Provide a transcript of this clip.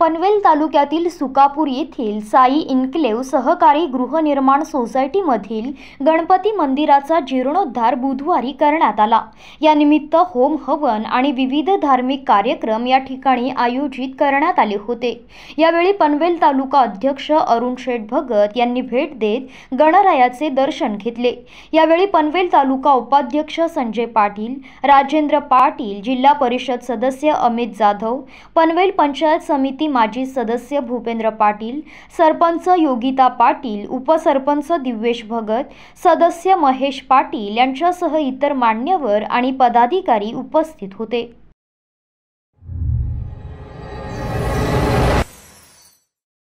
पनवेल तालुक्यातील सुकापूर येथील साई इन्क्लेव सहकारी गृहनिर्माण सोसायटीमधील गणपती मंदिराचा जीर्णोद्धार बुधवारी करण्यात आला यानिमित्त होम हवन आणि विविध धार्मिक कार्यक्रम या ठिकाणी आयोजित करण्यात आले होते यावेळी पनवेल तालुका अध्यक्ष अरुण शेठ भगत यांनी भेट देत गणरायाचे दर्शन घेतले यावेळी पनवेल तालुका उपाध्यक्ष संजय पाटील राजेंद्र पाटील जिल्हा परिषद सदस्य अमित जाधव पनवेल पंचायत समिती माजी सदस्य भूपेंद्र पाटील सरपंच योगिता पाटील उपसरपंच दिव्येश भगत सदस्य महेश पाटील यांच्यासह इतर मान्यवर आणि पदाधिकारी उपस्थित होते